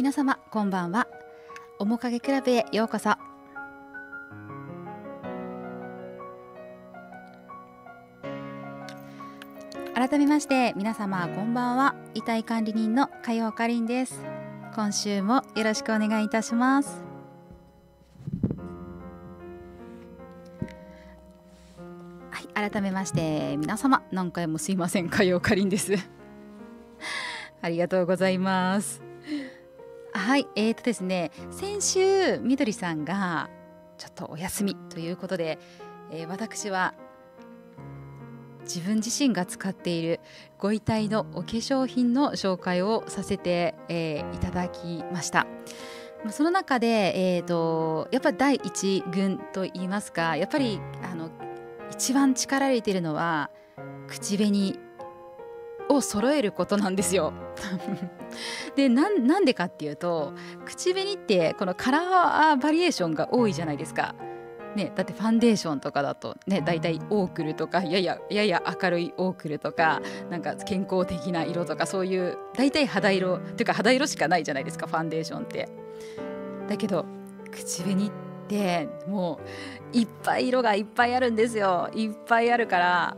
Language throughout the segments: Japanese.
皆様こんばんは面影クラブへようこそ改めまして皆様こんばんは遺体管理人の加陽かりんです今週もよろしくお願いいたしますはい改めまして皆様何回もすいません加陽かりんです ありがとうございますはい、えーとですね、先週みどりさんがちょっとお休みということで、えー、私は自分自身が使っているご遺体のお化粧品の紹介をさせて、えー、いただきました。その中で、えーと、やっぱり第一軍といいますかやっぱりあの一番力入れてるのは口紅を揃えることなんですよ。でなんでかっていうと口紅ってこのカラーバリエーションが多いじゃないですか。ね、だってファンデーションとかだとね大体オークルとかやややや明るいオークルとかなんか健康的な色とかそういう大体肌色というか肌色しかないじゃないですかファンデーションって。だけど口紅ってもういっぱい色がいっぱいあるんですよいっぱいあるから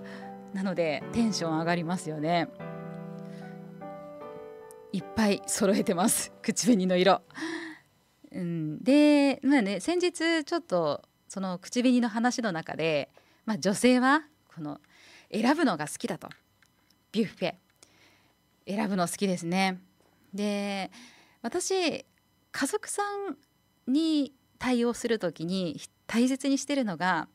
なのでテンション上がりますよね。いっぱい揃えてます 口紅の色。うん、で、まあね、先日ちょっとその口紅の話の中で、まあ、女性はこの選ぶのが好きだとビュッフェ選ぶの好きですね。で私家族さんに対応する時に大切にしてるのが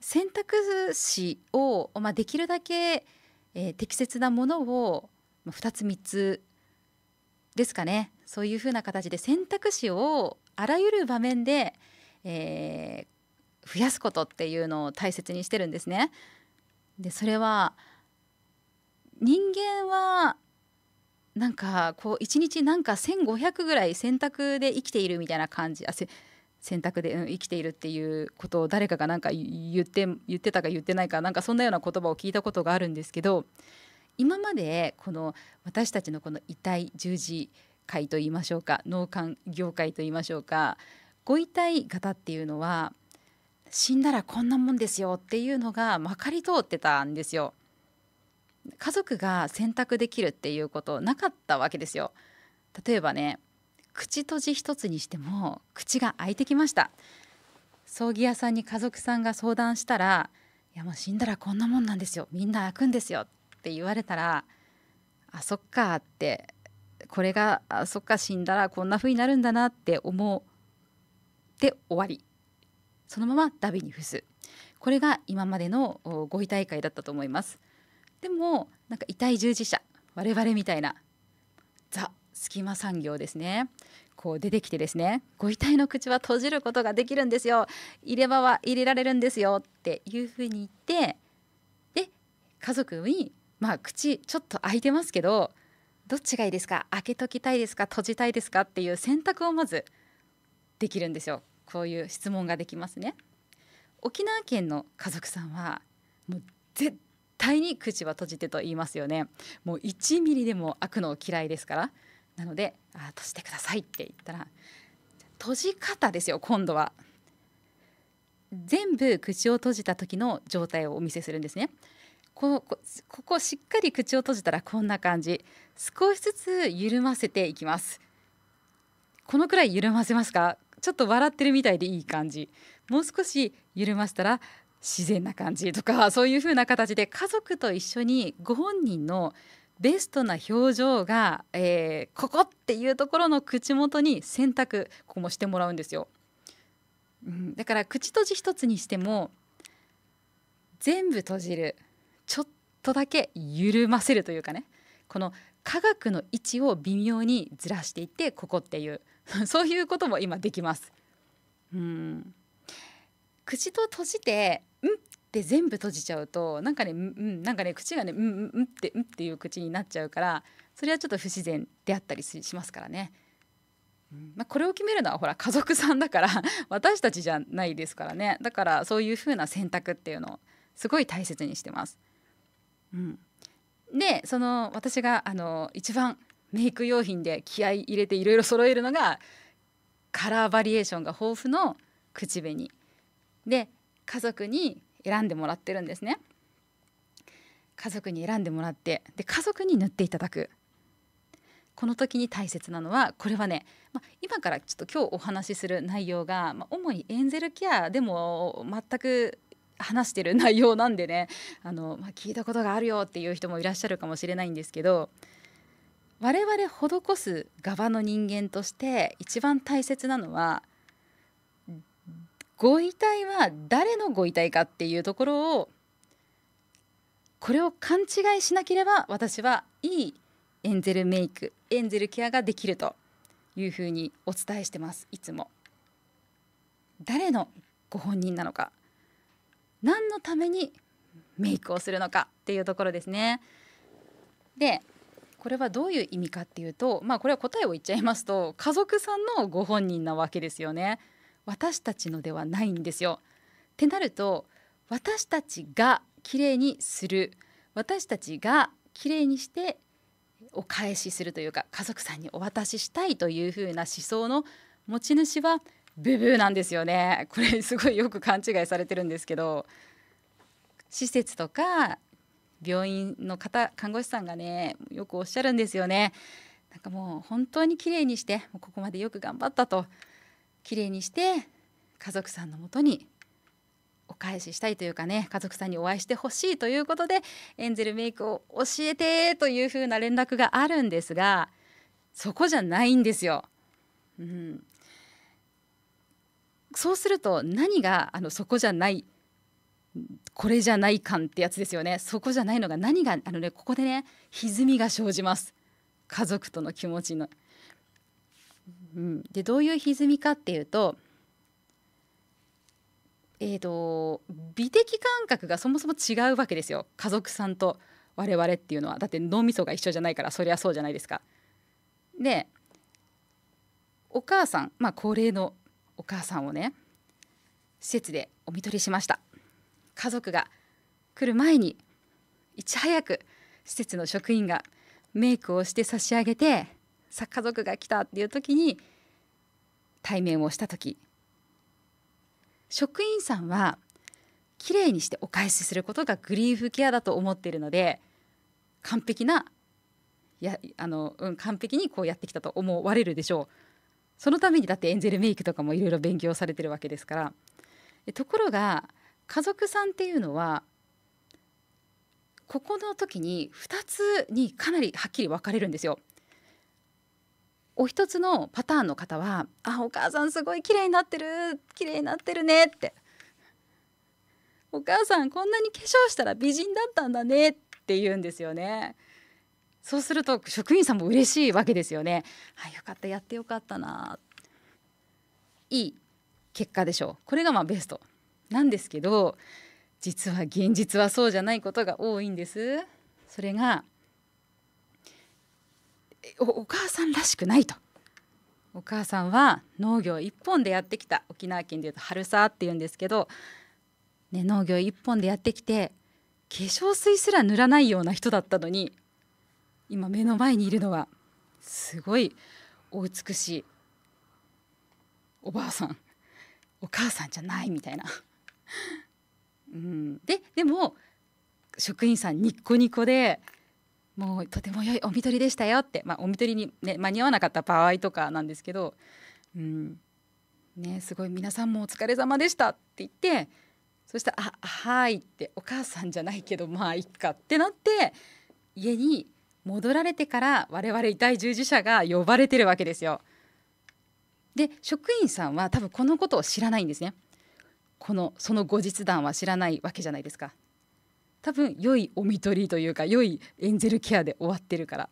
選択肢を、まあ、できるだけ、えー、適切なものを2つ3つですかねそういうふうな形で選択肢をあらゆる場面で、えー、増やすことっていうのを大切にしてるんですね。でそれは人間はなんかこう一日なんか1,500ぐらい選択で生きているみたいな感じあせ選択で、うん、生きているっていうことを誰かがなんか言って言ってたか言ってないかなんかそんなような言葉を聞いたことがあるんですけど今までこの私たちのこの遺体従事会といいましょうか農官業界といいましょうかご遺体型っていうのは死んだらこんなもんですよっていうのがまかり通ってたんですよ。家族が選択できるっていうことなかったわけですよ。例えばね口閉じ一つにしても口が開いてきました。葬儀屋さんに家族さんが相談したら「いやもう死んだらこんなもんなんですよみんな開くんですよ」って言われたらあそっかってこれがあそっか死んだらこんな風になるんだなって思って終わりそのままダビに付すこれが今までのご遺体会だったと思いますでもなんか痛い従事者我々みたいなザ隙間産業ですねこう出てきてですねご遺体の口は閉じることができるんですよ入れ歯は入れられるんですよっていう風に言ってで家族にまあ口ちょっと開いてますけどどっちがいいですか開けときたいですか閉じたいですかっていう選択をまずできるんですよこういう質問ができますね沖縄県の家族さんはもう絶対に口は閉じてと言いますよねもう1ミリでも開くの嫌いですからなので「あ閉じてください」って言ったら閉じ方ですよ今度は全部口を閉じた時の状態をお見せするんですねここここしっかり口を閉じたらこんな感じ少しずつ緩ませていきますこのくらい緩ませますかちょっと笑ってるみたいでいい感じもう少し緩ませたら自然な感じとか そういう風な形で家族と一緒にご本人のベストな表情が、えー、ここっていうところの口元に選択ここもしてもらうんですよ、うん、だから口閉じ一つにしても全部閉じるちょっとだけ緩ませるというかねこの科学の位置を微妙にずらしていってここっていう そういうことも今できます。うん口と閉じて「ん」って全部閉じちゃうとなんかね「うん」なんかね口がね「うんうんうん」って「うん」っていう口になっちゃうからそれはちょっと不自然であったりしますからね。まあ、これを決めるのはほら家族さんだから 私たちじゃないですからねだからそういうふうな選択っていうのをすごい大切にしてます。うん、でその私があの一番メイク用品で気合い入れていろいろ揃えるのがカラーバリエーションが豊富の口紅で家族に選んでもらってるんですね家族に選んでもらってで家族に塗っていただくこの時に大切なのはこれはね、ま今からちょっと今日お話しする内容が、ま主にエンゼルケアでも全く話してる内容なんでねあの、まあ、聞いたことがあるよっていう人もいらっしゃるかもしれないんですけど我々施す側の人間として一番大切なのはご遺体は誰のご遺体かっていうところをこれを勘違いしなければ私はいいエンゼルメイクエンゼルケアができるというふうにお伝えしてますいつも。誰のご本人なのか何のためにメイクをするのかっていうところですね。でこれはどういう意味かっていうとまあこれは答えを言っちゃいますと家族さんのご本人なわけですよね。私たちのではないんですよ。ってなると私たちがきれいにする私たちがきれいにしてお返しするというか家族さんにお渡ししたいというふうな思想の持ち主はブブーなんですよねこれすごいよく勘違いされてるんですけど施設とか病院の方看護師さんがねよくおっしゃるんですよねなんかもう本当に綺麗にしてここまでよく頑張ったと綺麗にして家族さんのもとにお返ししたいというかね家族さんにお会いしてほしいということでエンゼルメイクを教えてというふうな連絡があるんですがそこじゃないんですよ。うん、そうすると何があのそこじゃないこれじゃない感ってやつですよねそこじゃないのが何があのねここでね歪みが生じます家族との気持ちの。うん、でどういう歪みかっていうと,、えーと、と美的感覚がそもそも違うわけですよ家族さんと我々っていうのはだって脳みそが一緒じゃないからそりゃそうじゃないですか。でお母さんまあ高齢のお母さんをね施設でお見取りしました家族が来る前にいち早く施設の職員がメイクをして差し上げてさ家族が来たっていう時に対面をした時職員さんはきれいにしてお返しすることがグリーフケアだと思っているので完璧なやあの、うん、完璧にこうやってきたと思われるでしょうそのためにだってエンゼルメイクとかもいろいろ勉強されてるわけですからところが家族さんっていうのはここの時に2つにかなりはっきり分かれるんですよ。お一つのパターンの方は「あお母さんすごい綺麗になってる綺麗になってるね」って「お母さんこんなに化粧したら美人だったんだね」って言うんですよね。そうすると職員さんも嬉しいわけですよね。あよかったやってよかったないい結果でしょうこれがまあベストなんですけど実は現実はそうじゃないことが多いんです。それがお母さんらしくないと。お母さんは農業一本でやってきた沖縄県でいうと春さっていうんですけど、ね、農業一本でやってきて化粧水すら塗らないような人だったのに今目の前にいるのはすごいお美しいおばあさんお母さんじゃないみたいな。うん、ででも職員さんニッコニコでもうとても良いお見取りでしたよって、まあ、お見取りに、ね、間に合わなかった場合とかなんですけど、うんね、すごい皆さんもお疲れ様でしたって言ってそしたら「あはい」ってお母さんじゃないけどまあいっかってなって家に戻られてから我々遺体従事者が呼ばれてるわけですよ。で職員さんは多分このことを知らないんですね。このその後日談は知らないわけじゃないですか。多分良いお見取りというか良いエンゼルケアで終わってるから。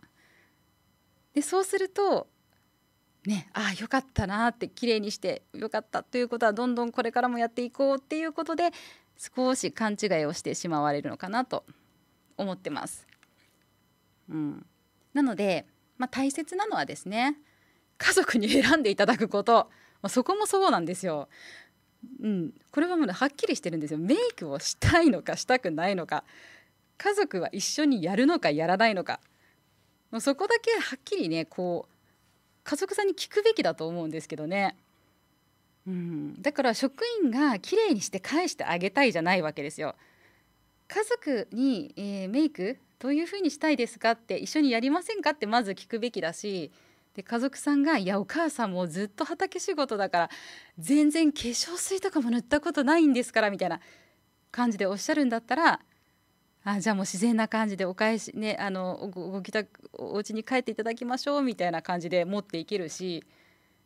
でそうするとねああよかったなって綺麗にしてよかったということはどんどんこれからもやっていこうっていうことで少し勘違いをしてしまわれるのかなと思ってます。うん、なので、まあ、大切なのはですね家族に選んでいただくこと、まあ、そこもそうなんですよ。うん、これはもうはっきりしてるんですよ。メイクをしたいのかしたくないのか家族は一緒にやるのかやらないのかもうそこだけはっきりねこう家族さんに聞くべきだと思うんですけどね。うん、だから職員がきれいにして返してあげたいじゃないわけですよ。家族に、えー、メイクどういうふうにしたいですかって一緒にやりませんかってまず聞くべきだしで家族さんが「いやお母さんもずっと畑仕事だから全然化粧水とかも塗ったことないんですから」みたいな感じでおっしゃるんだったらあじゃあもう自然な感じでお返しねあのご自宅お家に帰っていただきましょうみたいな感じで持っていけるし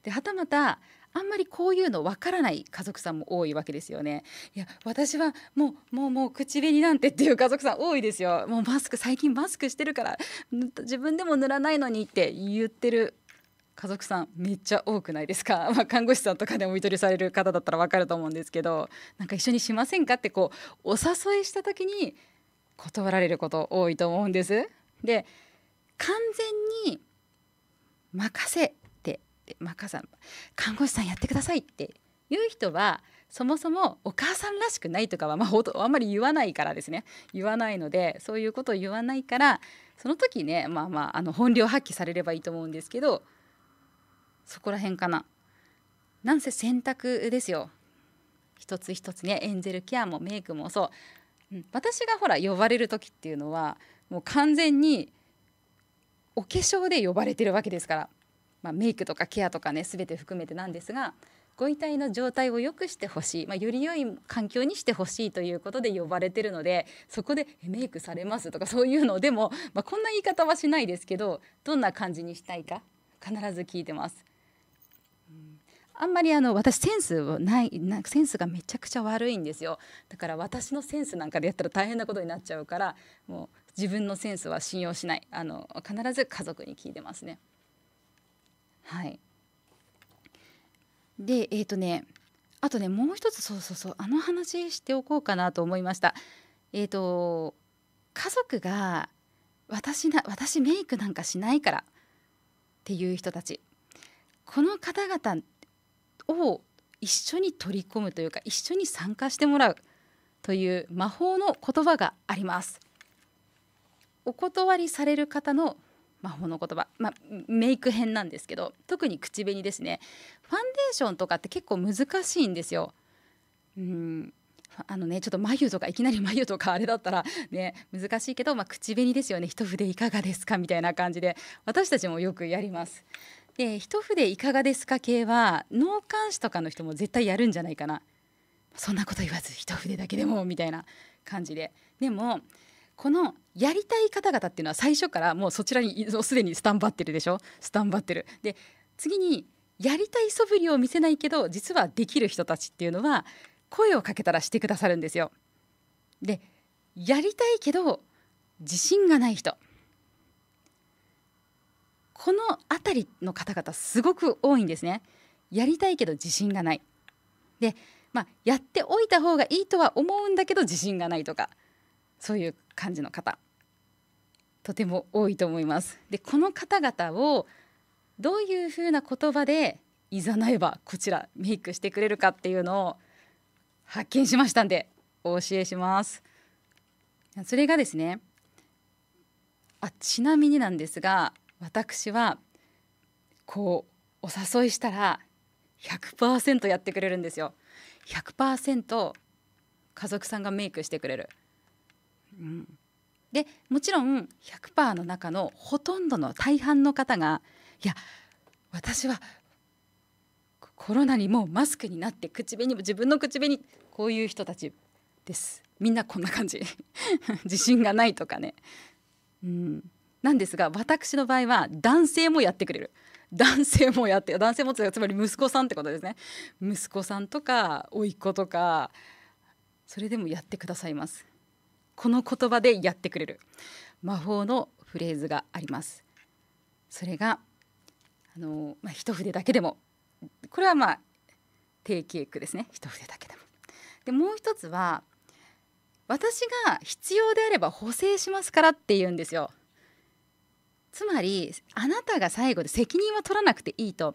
ではたまたあんまりこういうのわからない家族さんも多いわけですよねいや私はもうもうもう口紅なんてっていう家族さん多いですよもうマスク最近マスクしてるから自分でも塗らないのにって言ってる家族さんめっちゃ多くないですか、まあ、看護師さんとかでお見取りされる方だったら分かると思うんですけどなんか一緒にしませんかってこうお誘いした時に断られること多いと思うんです。で完全に任せって「まあ、母さん看護師さんやってください」って言う人はそもそもお母さんらしくないとかは、まあ、あんまり言わないからですね言わないのでそういうことを言わないからその時ねまあまああの本領発揮されればいいと思うんですけどそこら辺かな。なんせ選択ですよ一つ一つねエンゼルケアもメイクもそう、うん、私がほら呼ばれる時っていうのはもう完全にお化粧で呼ばれてるわけですからまあ、メイクとかケアとかね全て含めてなんですがご遺体の状態を良くしてほしい、まあ、より良い環境にしてほしいということで呼ばれてるのでそこで「メイクされます」とかそういうのでも、まあ、こんな言い方はしないですけどどんな感じにしたいか必ず聞いてます。あんまりあの私センスをないセンスがめちゃくちゃ悪いんですよだから私のセンスなんかでやったら大変なことになっちゃうからもう自分のセンスは信用しないあの必ず家族に聞いてますね。はいでえっ、ー、とねあとねもう一つそうそうそうあの話しておこうかなと思いましたえっ、ー、と家族が私な私メイクなんかしないからっていう人たちこの方々を一緒に取り込むというか一緒に参加してもらうという魔法の言葉がありますお断りされる方の魔法の言葉、まあ、メイク編なんですけど特に口紅ですねファンデーションとかって結構難しいんですよ。うんあのねちょっと眉とかいきなり眉とかあれだったらね難しいけど、まあ、口紅ですよね一筆いかがですかみたいな感じで私たちもよくやります。で一筆いかがですか系は脳幹視とかの人も絶対やるんじゃないかなそんなこと言わず一筆だけでもみたいな感じででもこのやりたい方々っていうのは最初からもうそちらにすでにスタンバってるでしょスタンバってる。で次にやりたい素振りを見せないけど実はできる人たちっていうのは声をかけたらしてくださるんですよ。でやりたいけど自信がない人この辺りの方々すごく多いんですね。やりたいけど自信がない。で、まあ、やっておいた方がいいとは思うんだけど自信がないとかそういう感じの方とても多いと思います。でこの方々をどういうふうな言葉でいざなえばこちらメイクしてくれるかっていうのを発見しましたんでお教えします。それがですねあちなみになんですが私はこうお誘いしたら100%やってくれるんですよ。100%家族さんがメイクしてくれる。うん、でもちろん100%の中のほとんどの大半の方がいや私はコロナにもうマスクになって口紅も自分の口紅こういう人たちですみんなこんな感じ 自信がないとかね、うん、なんですが私の場合は男性もやってくれる男性もやって男性もつまり息子さんってことですね息子さんとか甥っ子とかそれでもやってくださいますこの言葉でやってくれる魔法のフレーズがあります。それがあの、まあ、一筆だけでもこれはまあ定型句ですね一筆だけでも。でもう一つは私が必要であれば補正しますからって言うんですよ。つまりあなたが最後で責任は取らなくていいと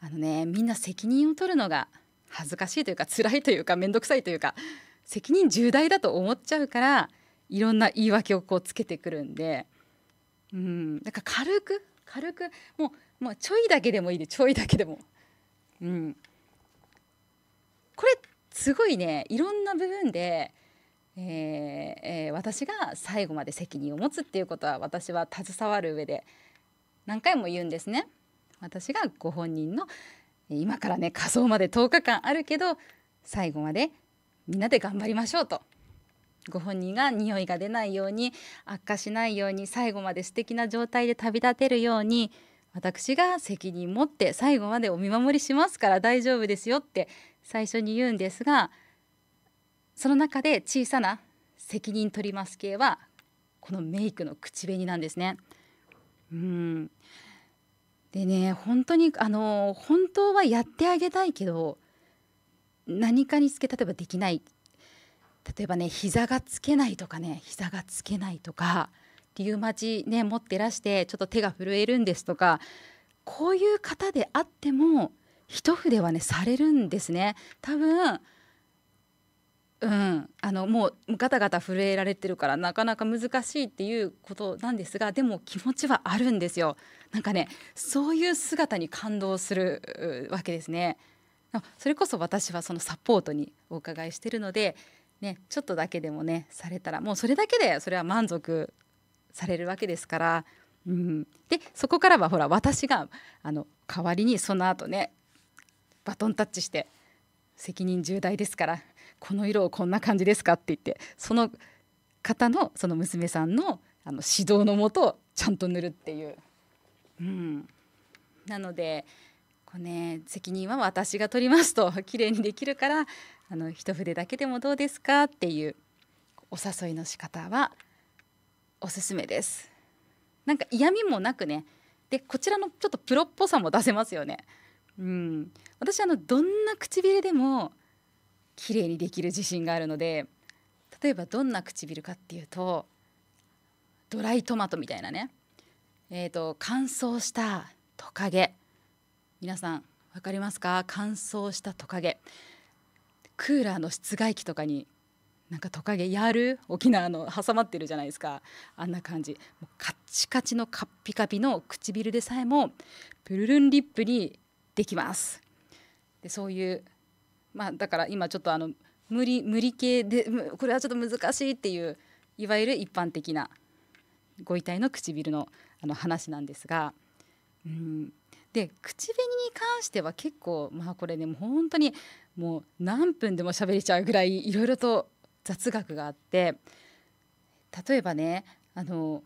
あのねみんな責任を取るのが恥ずかしいというか辛いというか面倒くさいというか責任重大だと思っちゃうからいろんな言い訳をこうつけてくるんで、うん、なんか軽く軽くもうもうちょいだけでもいいでちょいだけでも、うん、これすごいねいろんな部分で、えーえー、私が最後まで責任を持つっていうことは私は携わる上で何回も言うんですね。私がご本人の今からね仮想まで10日間あるけど最後までみんなで頑張りましょうとご本人が匂いが出ないように悪化しないように最後まで素敵な状態で旅立てるように私が責任持って最後までお見守りしますから大丈夫ですよって最初に言うんですがその中で小さな責任取ります系はこのメイクの口紅なんですね。うんでね本当にあの本当はやってあげたいけど何かにつけ例えばできない例えばね膝がつけないとかね膝がつけないとかリウマチね持ってらしてちょっと手が震えるんですとかこういう方であっても一筆はねされるんですね多分うん、あのもうガタガタ震えられてるからなかなか難しいっていうことなんですがでも気持ちはあるんですよなんかねそういう姿に感動するわけですね。それこそ私はそのサポートにお伺いしてるので、ね、ちょっとだけでもねされたらもうそれだけでそれは満足されるわけですから、うん、でそこからはほら私があの代わりにその後ねバトンタッチして責任重大ですからこの色をこんな感じですかって言ってその方のその娘さんのあの指導のもとちゃんと塗るっていう。うん、なのでうね責任は私が取りますと 綺麗にできるからあの一筆だけでもどうですかっていうお誘いの仕方はおすすめです。なんか嫌味もなくねでこちらのちょっとプロっぽさも出せますよね。うん、私あのどんな唇でも綺麗にできる自信があるので例えばどんな唇かっていうとドライトマトみたいなね、えーと乾燥したトカゲ皆さん分かりますか乾燥したトカゲクーラーの室外機とかになんかトカゲやる沖縄の挟まってるじゃないですかあんな感じもうカッチカチのカッピカピの唇でさえもプルルンリップにできますでそういうまあだから今ちょっとあの無理無理系で これはちょっと難しいっていういわゆる一般的なご遺体の唇のあの話なんですが、うん、で口紅に関しては結構まあこれねもう本当にもう何分でも喋れちゃうぐらいいろいろと雑学があって例えばねあの、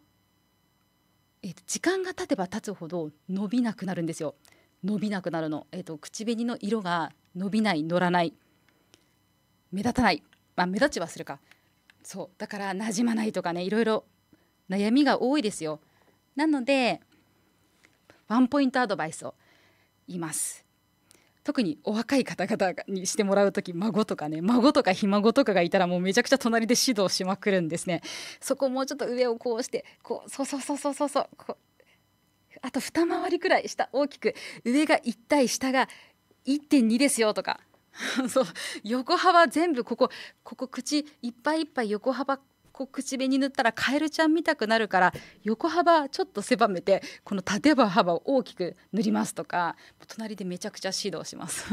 えー、時間が経てば経つほど伸びなくなるんですよ伸びなくなるの、えーと、と口紅の色が伸びない乗らない目立たない、まあ、目立ちはするかそうだからなじまないとかねいろいろ悩みが多いですよなのでワンポイントアドバイスを言います。特にお若い方々にしてもらう時孫とかね孫とかひ孫とかがいたらもうめちゃくちゃ隣で指導しまくるんですねそこもうちょっと上をこうしてこうそうそうそうそうそうそうあと二回りくらい下大きく上が1対下が1.2ですよとか そう横幅全部ここここ口いっぱいいっぱい横幅こう口紅塗ったらカエルちゃん見たくなるから横幅ちょっと狭めてこの縦幅を大きく塗りますとか隣でめちゃくちゃ指導します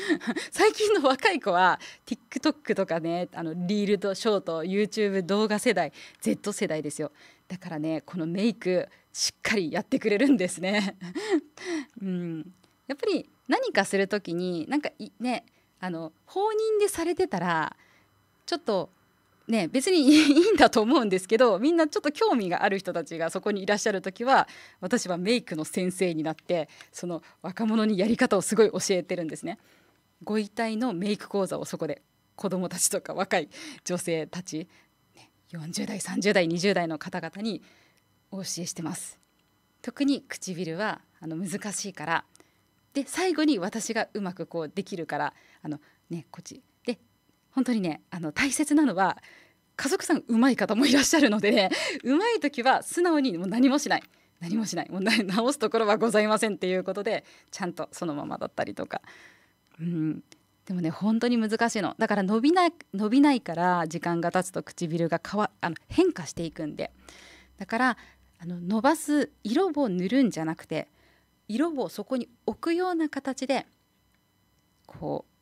最近の若い子は TikTok とかねあのリールとショート YouTube 動画世代 Z 世代ですよだからねこのメイクしっかりやってくれるんですね うんやっぱり何かする時になんかねあの放任でされてたらちょっとね、別に いいんだと思うんですけどみんなちょっと興味がある人たちがそこにいらっしゃる時は私はメイクの先生になってその若者にやり方をすごい教えてるんですね。ご遺体のメイク講座をそこで子どもたちとか若い女性たち、40代30代20代の方々にお教えしてます。特に唇はあの難しいからで最後に私がうまくこうできるからあのねこっち本当にねあの大切なのは家族さんうまい方もいらっしゃるので、ね、うまい時は素直にもう何もしない何もしないもう直すところはございませんっていうことでちゃんとそのままだったりとか。うんでもね本当に難しいのだから伸びない伸びないから時間が経つと唇が変わあの変化していくんでだからあの伸ばす色を塗るんじゃなくて色をそこに置くような形でこう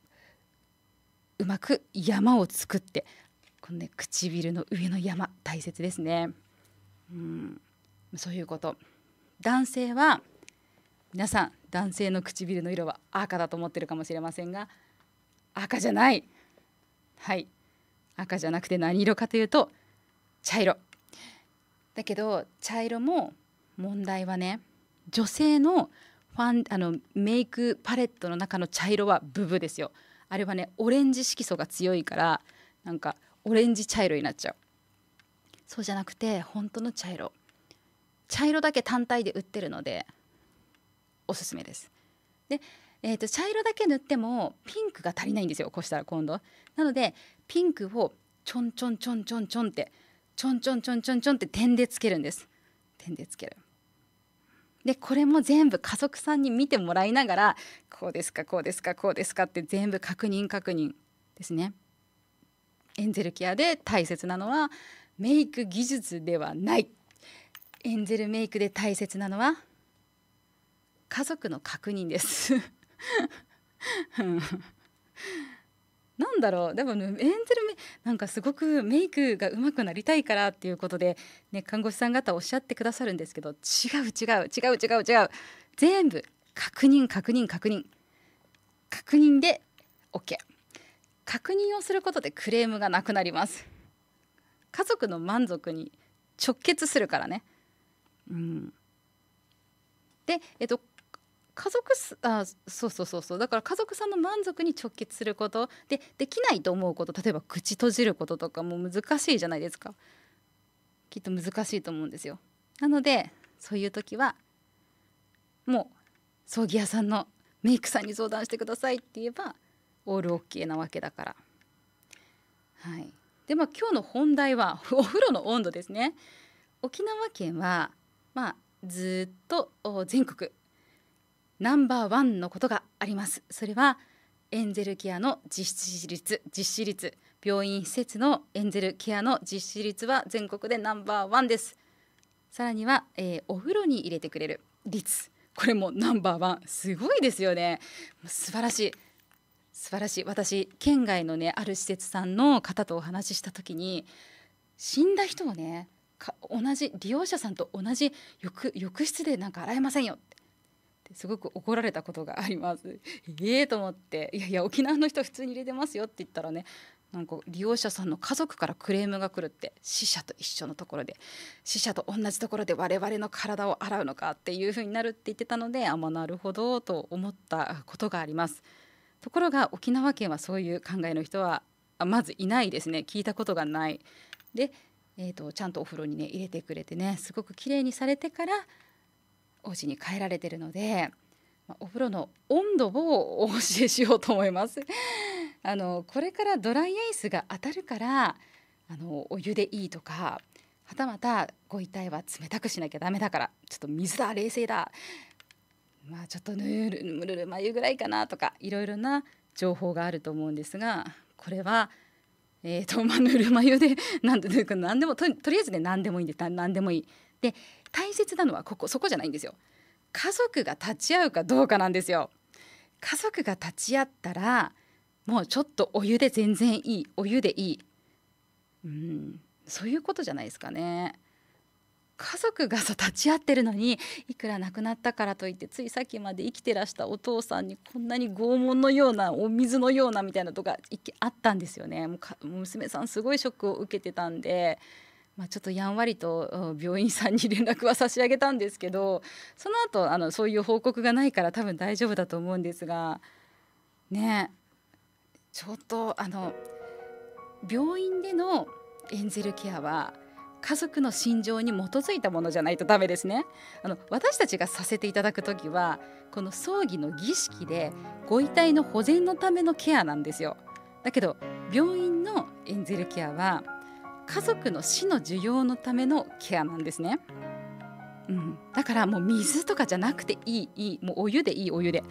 うまく山を作ってこの、ね、唇の上の山大切ですね。うんそういうこと男性は皆さん男性の唇の色は赤だと思ってるかもしれませんが赤じゃないはい赤じゃなくて何色かというと茶色だけど茶色も問題はね女性のファンあのメイクパレットの中の茶色はブブですよあれはねオレンジ色素が強いからなんかオレンジ茶色になっちゃうそうじゃなくて本当の茶色茶色だけ単体で売ってるのでおすすめですで、えー、と茶色だけ塗ってもピンクが足りないんですよこうしたら今度なのでピンクをちょんちょんちょんちょんちょんってちょんちょんちょんちょんちょんって点でつけるんです点でつけるでこれも全部家族さんに見てもらいながらこうですかこうですかこうですかって全部確認確認ですね。エンゼルケアで大切なのはメイク技術ではないエンゼルメイクで大切なのは家族の確認です。なんだろうでも、ね、ゼルるなんかすごくメイクが上手くなりたいからっていうことで、ね、看護師さん方おっしゃってくださるんですけど違う違う違う違う違う全部確認確認確認確認で OK 確認をすることでクレームがなくなります家族の満足に直結するからねうんで、えっと、家族すあそうそうそうそうだから家族さんの満足に直結することでできないと思うこと例えば口閉じることとかも難しいじゃないですかきっと難しいと思うんですよなのでそういう時はもう葬儀屋さんのメイクさんに相談してくださいって言えばオールオッケーなわけだからはいでまあ今日の本題は お風呂の温度ですね沖縄県はまあずっと全国ナンバーワンのことがありますそれはエンゼルケアの実施率実施率病院施設のエンゼルケアの実施率は全国でナンバーワンですさらには、えー、お風呂に入れてくれる率これもナンバーワンすごいですよね素晴らしい素晴らしい私県外のねある施設さんの方とお話しした時に死んだ人をね同じ利用者さんと同じ浴室でなんか洗えませんよってすごく怒られたことがあります。ええと思って「いやいや沖縄の人普通に入れてますよ」って言ったらねなんか利用者さんの家族からクレームが来るって死者と一緒のところで死者と同じところで我々の体を洗うのかっていうふうになるって言ってたのであまなるほどと思ったことがあります。ところが沖縄県はそういう考えの人はまずいないですね聞いたことがない。で、えーとちゃんとお風呂にね入れてくれてねすごくきれいにされてからお家に帰られてるので、お風呂の温度をお教えしようと思います。あのこれからドライアイスが当たるからあのお湯でいいとかはたまたご遺体は冷たくしなきゃダメだからちょっと水だ冷静だまあちょっとぬるぬる眉ぐらいかなとかいろいろな情報があると思うんですがこれはえーとまあ、ぬるま湯で何で何でもとりあえずね何でもいいんで何でもいい。で大切なのはここそこじゃないんですよ家族が立ち会うかどうかなんですよ家族が立ち会ったらもうちょっとお湯で全然いいお湯でいいうんそういうことじゃないですかね家族がさ立ち会ってるのにいくら亡くなったからといってついさっきまで生きてらしたお父さんにこんなに拷問のようなお水のようなみたいなとかあったんですよねもう娘さんすごいショックを受けてたんでまあ、ちょっとやんわりと病院さんに連絡は差し上げたんですけどその後あのそういう報告がないから多分大丈夫だと思うんですがねちょっとあの病院でのエンゼルケアは家族の心情に基づいたものじゃないとダメですねあの私たちがさせていただく時はこの葬儀の儀式でご遺体の保全のためのケアなんですよだけど病院のエンゼルケアは家族の死の需要のためのケアなんですね。うん、だからもう水とかじゃなくていいいいもうお湯でいいお湯で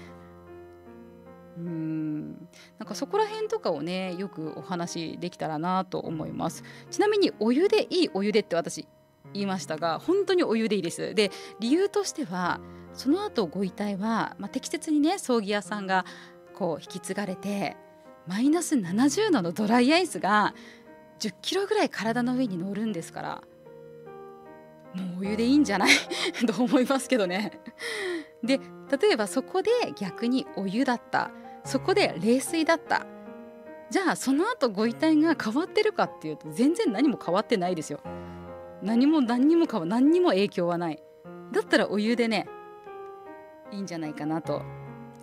うんなんかそこら辺とかをねよくお話できたらなと思いますちなみにお湯でいいお湯でって私言いましたが本当にお湯でいいですで理由としてはその後ご遺体は、まあ、適切にね葬儀屋さんがこう引き継がれてマイナス70度のドライアイスが10キロぐらい体の上に乗るんですからもうお湯でいいんじゃない と思いますけどねで例えばそこで逆にお湯だったそこで冷水だったじゃあその後ご遺体が変わってるかっていうと全然何も変わってないですよ。何も何にも変わ何にも影響はない。だったらお湯でねいいんじゃないかなと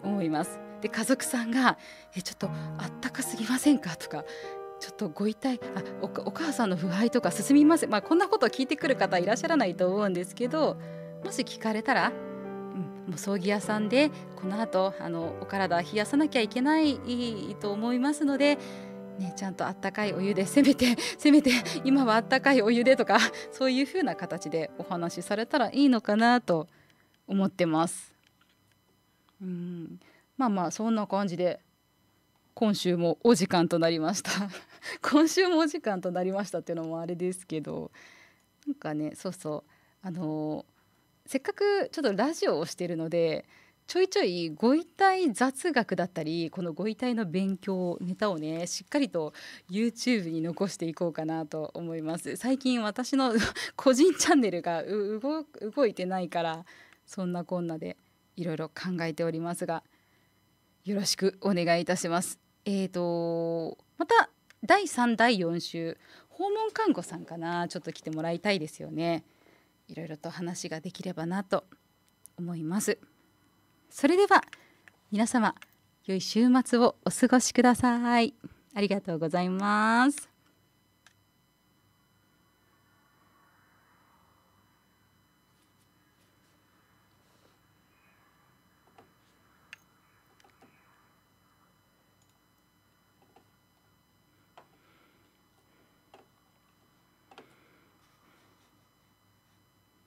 思います。で家族さんが「えちょっとあったかすぎませんか?」とかちょっとご遺体あお母さんの腐敗とか進みますまあこんなこと聞いてくる方いらっしゃらないと思うんですけどもし聞かれたら、うん、もう葬儀屋さんでこの後あのお体冷やさなきゃいけないと思いますので。ね、ちゃんとあったかいお湯でせめてせめて今はあったかいお湯でとかそういうふうな形でお話しされたらいいのかなと思ってます。うんまあまあそんな感じで今週もお時間となりました。今週もお時間となりましたっていうのもあれですけどなんかねそうそうあのせっかくちょっとラジオをしてるのでちょいちょいご遺体雑学だったりこのご遺体の勉強ネタをねしっかりと YouTube に残していこうかなと思います最近私の 個人チャンネルが動いてないからそんなこんなでいろいろ考えておりますがよろしくお願いいたしますえーとまた第3第4週訪問看護さんかなちょっと来てもらいたいですよねいろいろと話ができればなと思いますそれでは皆様良い週末をお過ごしくださいありがとうございます